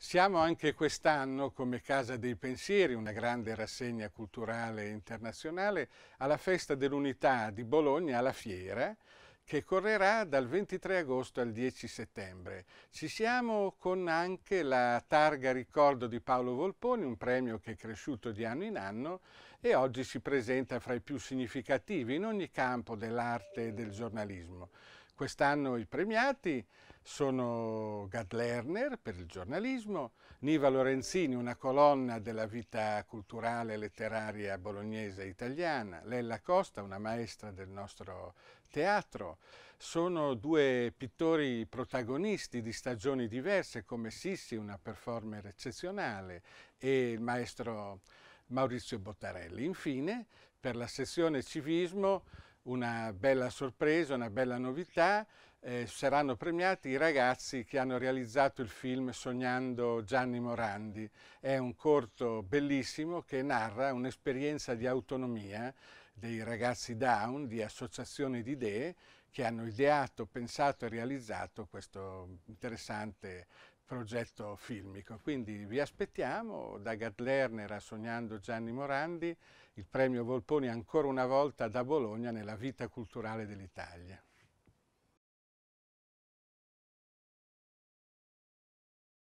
Siamo anche quest'anno, come Casa dei Pensieri, una grande rassegna culturale internazionale, alla Festa dell'Unità di Bologna, alla Fiera, che correrà dal 23 agosto al 10 settembre. Ci siamo con anche la targa ricordo di Paolo Volponi, un premio che è cresciuto di anno in anno e oggi si presenta fra i più significativi in ogni campo dell'arte e del giornalismo. Quest'anno i premiati sono Gad Lerner per il giornalismo, Niva Lorenzini, una colonna della vita culturale e letteraria bolognese e italiana, Lella Costa, una maestra del nostro teatro. Sono due pittori protagonisti di stagioni diverse come Sissi, una performer eccezionale, e il maestro Maurizio Bottarelli. Infine, per la sessione civismo, una bella sorpresa, una bella novità. Eh, saranno premiati i ragazzi che hanno realizzato il film Sognando Gianni Morandi. È un corto bellissimo che narra un'esperienza di autonomia dei ragazzi down, di associazioni di idee che hanno ideato, pensato e realizzato questo interessante progetto filmico. Quindi vi aspettiamo, da Gadlerner a Sognando Gianni Morandi, il premio Volponi ancora una volta da Bologna nella vita culturale dell'Italia.